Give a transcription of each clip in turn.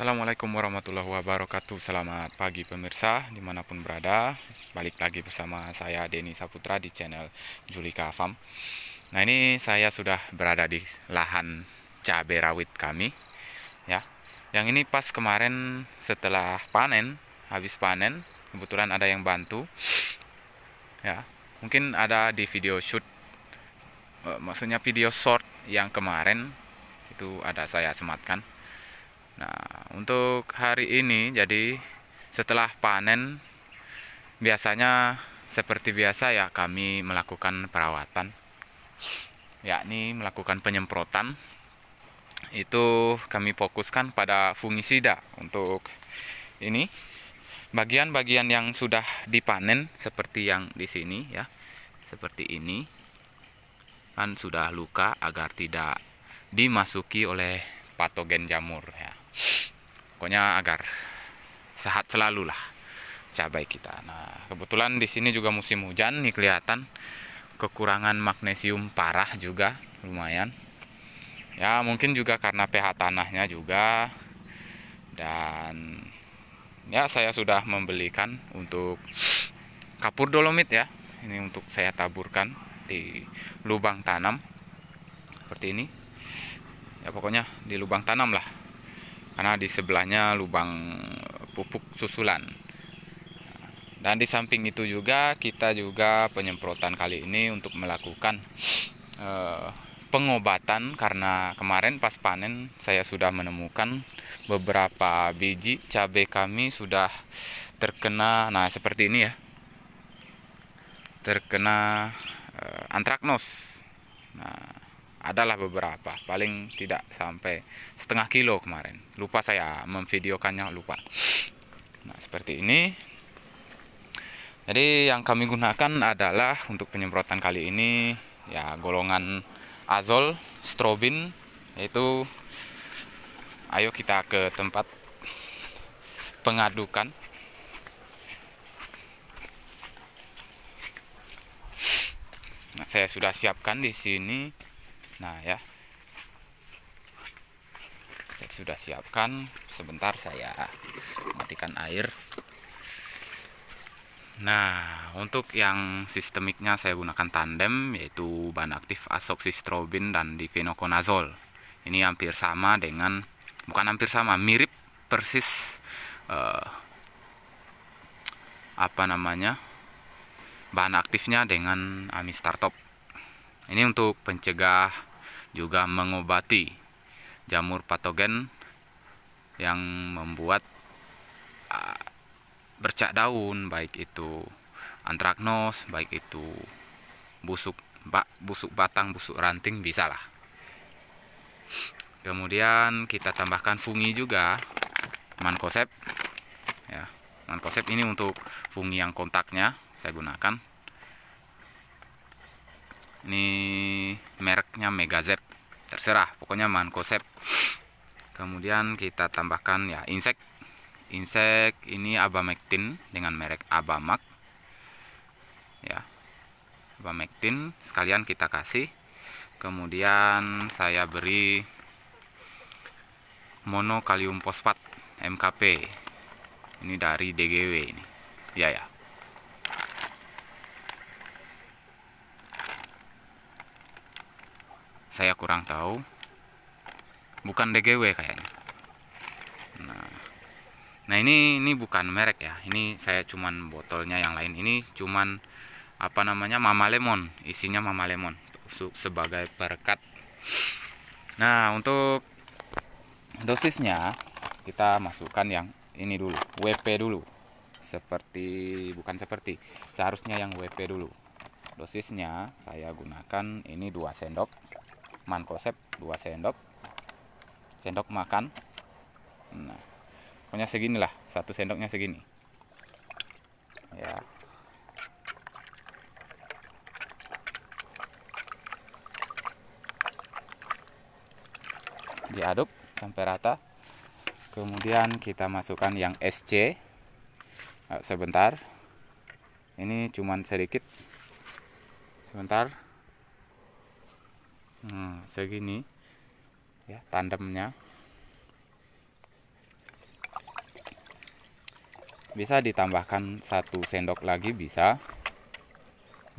Assalamualaikum warahmatullahi wabarakatuh Selamat pagi pemirsa dimanapun berada Balik lagi bersama saya Denny Saputra di channel Julika Farm Nah ini saya sudah berada di lahan cabai rawit kami ya. Yang ini pas kemarin setelah panen Habis panen kebetulan ada yang bantu ya Mungkin ada di video shoot eh, Maksudnya video short yang kemarin Itu ada saya sematkan Nah, untuk hari ini jadi setelah panen biasanya seperti biasa ya kami melakukan perawatan yakni melakukan penyemprotan itu kami fokuskan pada fungisida untuk ini bagian-bagian yang sudah dipanen seperti yang di sini ya seperti ini kan sudah luka agar tidak dimasuki oleh patogen jamur ya pokoknya agar sehat selalu lah cabai kita nah kebetulan di sini juga musim hujan nih kelihatan kekurangan magnesium parah juga lumayan ya mungkin juga karena pH tanahnya juga dan ya saya sudah membelikan untuk kapur dolomit ya ini untuk saya taburkan di lubang tanam seperti ini ya pokoknya di lubang tanam lah karena di sebelahnya lubang pupuk susulan dan di samping itu juga kita juga penyemprotan kali ini untuk melakukan eh, pengobatan karena kemarin pas panen saya sudah menemukan beberapa biji cabai kami sudah terkena nah seperti ini ya terkena eh, antraknos nah adalah beberapa paling tidak sampai setengah kilo kemarin lupa saya memvideokannya lupa nah seperti ini jadi yang kami gunakan adalah untuk penyemprotan kali ini ya golongan azol strobin yaitu ayo kita ke tempat pengadukan nah, saya sudah siapkan di sini nah ya sudah siapkan sebentar saya matikan air Nah, untuk yang sistemiknya saya gunakan tandem yaitu bahan aktif asoxistrobin dan divinokonazol Ini hampir sama dengan bukan hampir sama, mirip persis uh, apa namanya? bahan aktifnya dengan amistartop. Ini untuk pencegah juga mengobati jamur patogen yang membuat bercak daun baik itu antraknos baik itu busuk bak, busuk batang busuk ranting bisa lah kemudian kita tambahkan fungi juga mankosep ya mankosep ini untuk fungi yang kontaknya saya gunakan ini mereknya Mega Z, terserah pokoknya mankosep kemudian kita tambahkan ya insek insek ini abamectin dengan merek abamac ya abamectin sekalian kita kasih kemudian saya beri monokalium fosfat MKP ini dari DGW ini ya ya saya kurang tahu bukan DGW kayaknya nah nah ini ini bukan merek ya ini saya cuman botolnya yang lain ini cuman apa namanya mama lemon isinya mama lemon sebagai perekat nah untuk dosisnya kita masukkan yang ini dulu WP dulu seperti bukan seperti seharusnya yang WP dulu dosisnya saya gunakan ini 2 sendok konsep dua sendok sendok makan nah pokoknya lah satu sendoknya segini ya diaduk sampai rata kemudian kita masukkan yang SC nah, sebentar ini cuman sedikit sebentar Nah, segini ya tandemnya. Bisa ditambahkan satu sendok lagi bisa.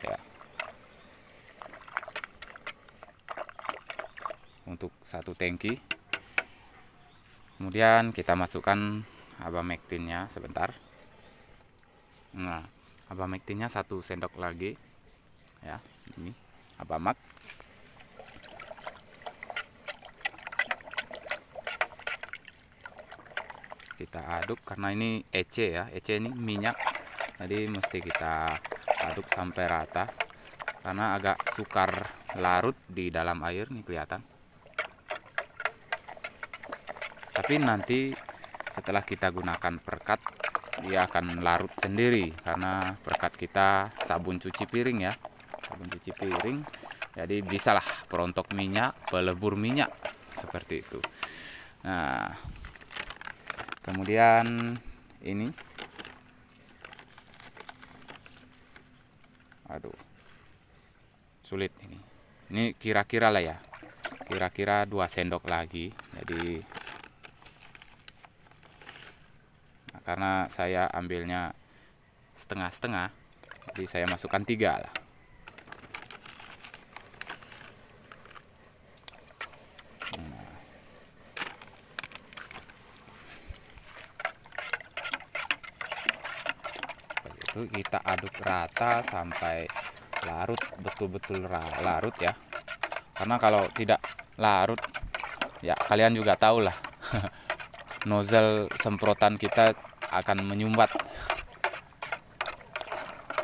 Ya. Untuk satu tangki. Kemudian kita masukkan abamectinnya sebentar. Nah, abamectinnya satu sendok lagi. Ya, ini abamak kita aduk karena ini EC ya EC ini minyak jadi mesti kita aduk sampai rata karena agak sukar larut di dalam air nih kelihatan tapi nanti setelah kita gunakan perkat dia akan larut sendiri karena perkat kita sabun cuci piring ya sabun cuci piring jadi bisalah perontok minyak pelebur minyak seperti itu nah kemudian ini aduh sulit ini ini kira-kira lah ya kira-kira dua sendok lagi jadi nah, karena saya ambilnya setengah-setengah jadi saya masukkan tiga lah itu kita aduk rata sampai larut betul-betul larut ya karena kalau tidak larut ya kalian juga tahu lah nozzle semprotan kita akan menyumbat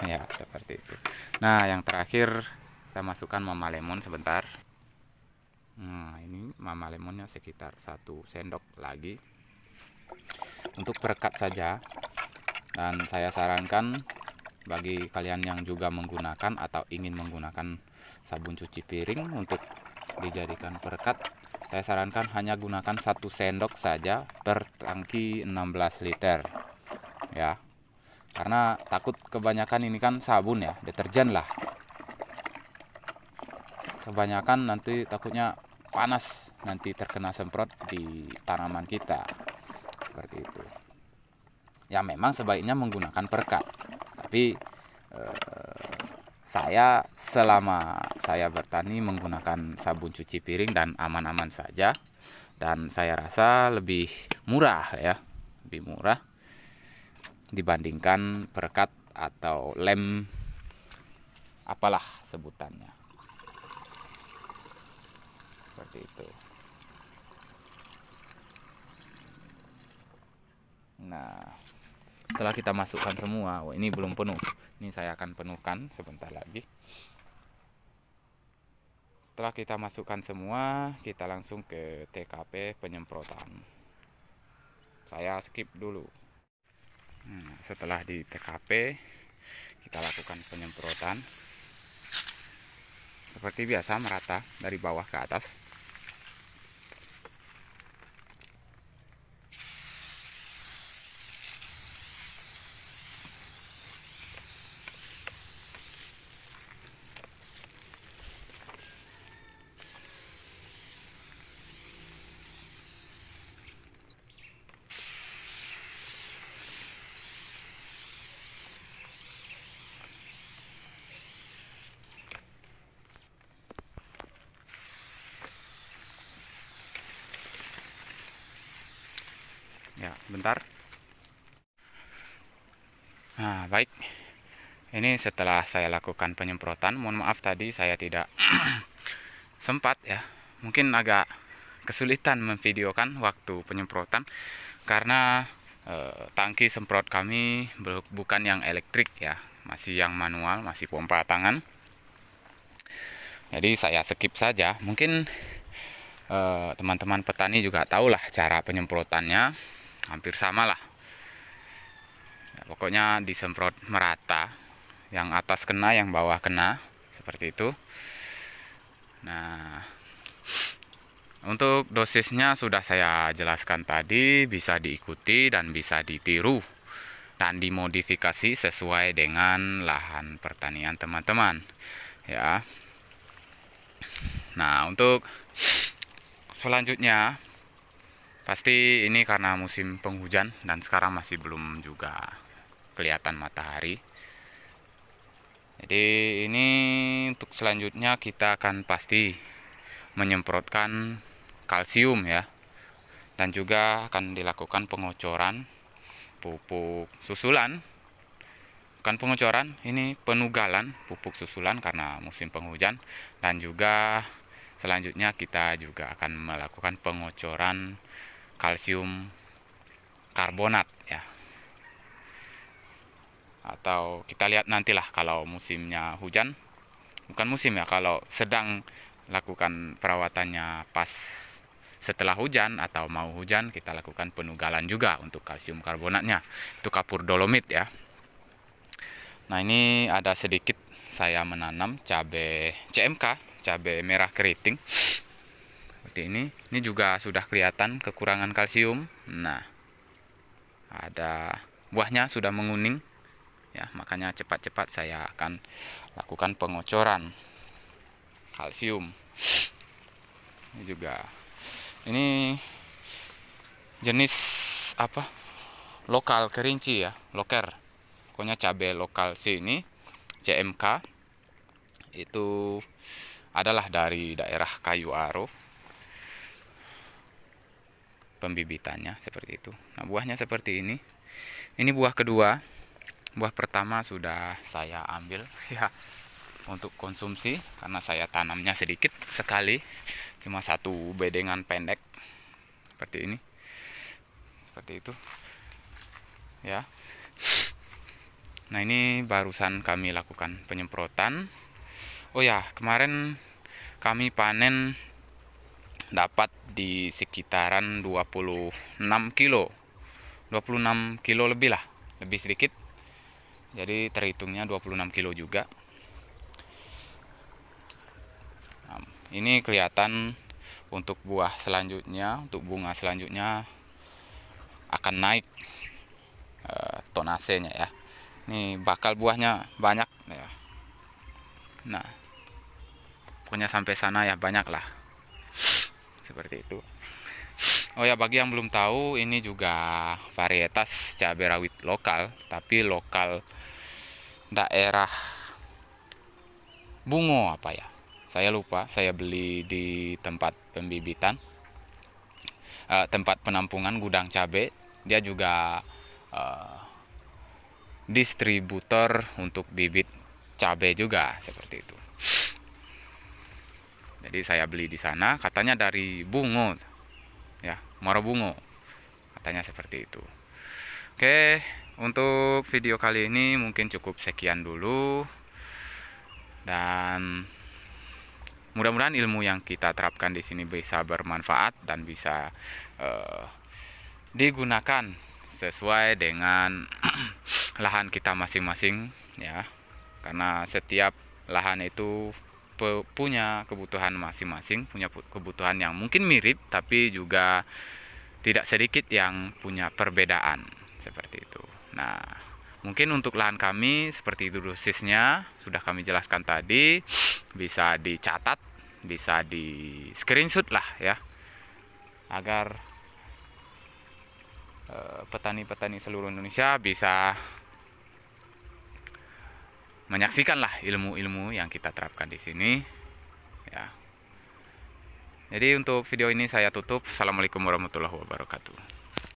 ya seperti itu nah yang terakhir kita masukkan mama lemon sebentar nah ini mama lemonnya sekitar satu sendok lagi untuk perekat saja dan saya sarankan bagi kalian yang juga menggunakan atau ingin menggunakan sabun cuci piring untuk dijadikan perekat saya sarankan hanya gunakan satu sendok saja per tangki 16 liter ya karena takut kebanyakan ini kan sabun ya deterjen lah kebanyakan nanti takutnya panas nanti terkena semprot di tanaman kita seperti itu ya memang sebaiknya menggunakan perkat. Tapi eh, saya selama saya bertani menggunakan sabun cuci piring dan aman-aman saja dan saya rasa lebih murah ya, lebih murah dibandingkan perkat atau lem apalah sebutannya. Seperti itu. Nah, setelah kita masukkan semua oh, ini belum penuh ini saya akan penuhkan sebentar lagi setelah kita masukkan semua kita langsung ke TKP penyemprotan saya skip dulu hmm, setelah di TKP kita lakukan penyemprotan seperti biasa merata dari bawah ke atas sebentar nah baik ini setelah saya lakukan penyemprotan mohon maaf tadi saya tidak sempat ya mungkin agak kesulitan memvideokan waktu penyemprotan karena e, tangki semprot kami bukan yang elektrik ya masih yang manual masih pompa tangan jadi saya skip saja mungkin eh, teman-teman petani juga tahulah cara penyemprotannya hampir sama lah ya, pokoknya disemprot merata yang atas kena yang bawah kena seperti itu nah untuk dosisnya sudah saya jelaskan tadi bisa diikuti dan bisa ditiru dan dimodifikasi sesuai dengan lahan pertanian teman-teman ya nah untuk selanjutnya Pasti ini karena musim penghujan dan sekarang masih belum juga kelihatan matahari. Jadi ini untuk selanjutnya kita akan pasti menyemprotkan kalsium ya. Dan juga akan dilakukan pengocoran pupuk susulan bukan pengocoran ini penugalan pupuk susulan karena musim penghujan dan juga selanjutnya kita juga akan melakukan pengocoran kalsium karbonat ya atau kita lihat nantilah kalau musimnya hujan bukan musim ya kalau sedang lakukan perawatannya pas setelah hujan atau mau hujan kita lakukan penugalan juga untuk kalsium karbonatnya itu kapur dolomit ya nah ini ada sedikit saya menanam cabai CMK cabai merah keriting seperti ini ini juga sudah kelihatan kekurangan kalsium nah ada buahnya sudah menguning ya makanya cepat-cepat saya akan lakukan pengocoran kalsium ini juga ini jenis apa lokal kerinci ya loker pokoknya cabe lokal sini CMK itu adalah dari daerah Kayu Aro pembibitannya seperti itu. Nah, buahnya seperti ini. Ini buah kedua. Buah pertama sudah saya ambil ya untuk konsumsi karena saya tanamnya sedikit sekali. Cuma satu bedengan pendek seperti ini. Seperti itu. Ya. Nah, ini barusan kami lakukan penyemprotan. Oh ya, kemarin kami panen dapat di sekitaran 26 kilo 26 kilo lebih lah lebih sedikit jadi terhitungnya 26 kilo juga nah, ini kelihatan untuk buah selanjutnya untuk bunga selanjutnya akan naik e, tonasenya ya ini bakal buahnya banyak ya nah pokoknya sampai sana ya banyak lah seperti itu Oh ya bagi yang belum tahu ini juga varietas cabai rawit lokal tapi lokal daerah Bungo apa ya saya lupa saya beli di tempat pembibitan eh, tempat penampungan gudang cabai dia juga eh, distributor untuk bibit cabai juga seperti itu jadi saya beli di sana katanya dari Bungo ya Morobungo katanya seperti itu oke untuk video kali ini mungkin cukup sekian dulu dan mudah-mudahan ilmu yang kita terapkan di sini bisa bermanfaat dan bisa uh, digunakan sesuai dengan lahan kita masing-masing ya karena setiap lahan itu punya kebutuhan masing-masing, punya kebutuhan yang mungkin mirip tapi juga tidak sedikit yang punya perbedaan seperti itu. Nah, mungkin untuk lahan kami seperti itu dosisnya sudah kami jelaskan tadi, bisa dicatat, bisa di screenshot lah ya. Agar eh, petani-petani seluruh Indonesia bisa menyaksikanlah ilmu-ilmu yang kita terapkan di sini ya jadi untuk video ini saya tutup assalamualaikum warahmatullahi wabarakatuh